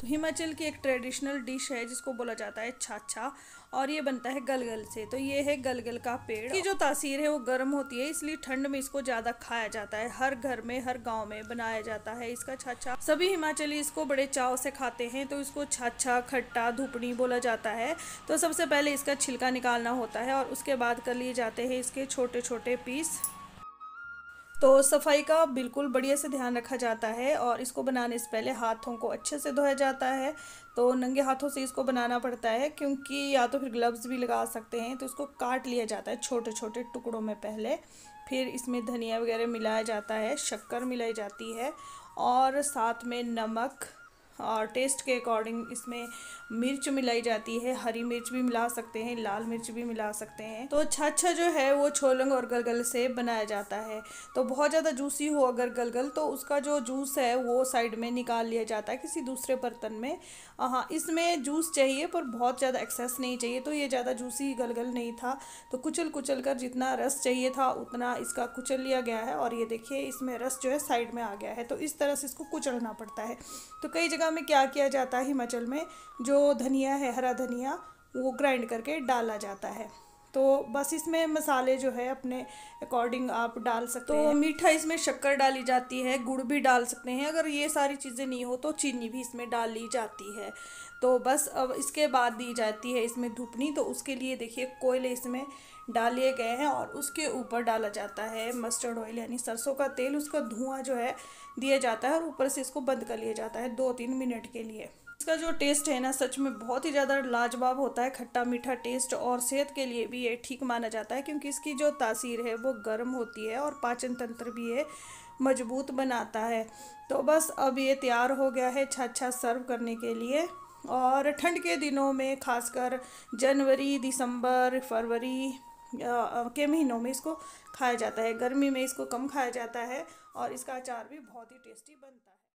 तो हिमाचल की एक ट्रेडिशनल डिश है जिसको बोला जाता है छाछा और ये बनता है गलगल से तो ये है गलगल का पेड़ की जो तासीर है वो गर्म होती है इसलिए ठंड में इसको ज़्यादा खाया जाता है हर घर में हर गांव में बनाया जाता है इसका छाछा सभी हिमाचली इसको बड़े चाव से खाते हैं तो इसको छाछा खट्टा धुपनी बोला जाता है तो सबसे पहले इसका छिलका निकालना होता है और उसके बाद कर लिए जाते हैं इसके छोटे छोटे पीस तो सफाई का बिल्कुल बढ़िया से ध्यान रखा जाता है और इसको बनाने से पहले हाथों को अच्छे से धोया जाता है तो नंगे हाथों से इसको बनाना पड़ता है क्योंकि या तो फिर ग्लव्स भी लगा सकते हैं तो इसको काट लिया जाता है छोटे छोटे टुकड़ों में पहले फिर इसमें धनिया वगैरह मिलाया जाता है शक्कर मिलाई जाती है और साथ में नमक और टेस्ट के अकॉर्डिंग इसमें मिर्च मिलाई जाती है हरी मिर्च भी मिला सकते हैं लाल मिर्च भी मिला सकते हैं तो छाछा जो है वो छोलंग और गलगल से बनाया जाता है तो बहुत ज़्यादा जूसी हो अगर गलगल तो उसका जो जूस है वो साइड में निकाल लिया जाता है किसी दूसरे बर्तन में हाँ इसमें जूस चाहिए पर बहुत ज़्यादा एक्सेस नहीं चाहिए तो ये ज़्यादा जूसी गलगल नहीं था तो कुचल कुचल कर जितना रस चाहिए था उतना इसका कुचल लिया गया है और ये देखिए इसमें रस जो है साइड में आ गया है तो इस तरह से इसको कुचलना पड़ता है तो कई जगह जगह में क्या किया जाता है हिमाचल में जो धनिया है हरा धनिया वो ग्राइंड करके डाला जाता है तो बस इसमें मसाले जो है अपने अकॉर्डिंग आप डाल सकते तो हैं मीठा इसमें शक्कर डाली जाती है गुड़ भी डाल सकते हैं अगर ये सारी चीज़ें नहीं हो तो चीनी भी इसमें डाली जाती है तो बस अब इसके बाद दी जाती है इसमें धुपनी तो उसके लिए देखिए कोयले इसमें डाले गए हैं और उसके ऊपर डाला जाता है मस्टर्ड ऑयल यानी सरसों का तेल उसका धुआं जो है दिया जाता है और ऊपर से इसको बंद कर लिया जाता है दो तीन मिनट के लिए इसका जो टेस्ट है ना सच में बहुत ही ज़्यादा लाजवाब होता है खट्टा मीठा टेस्ट और सेहत के लिए भी ये ठीक माना जाता है क्योंकि इसकी जो तासीर है वो गर्म होती है और पाचन तंत्र भी है मजबूत बनाता है तो बस अब ये तैयार हो गया है छाछा सर्व करने के लिए और ठंड के दिनों में खासकर जनवरी दिसंबर फरवरी के महीनों में इसको खाया जाता है गर्मी में इसको कम खाया जाता है और इसका अचार भी बहुत ही टेस्टी बनता है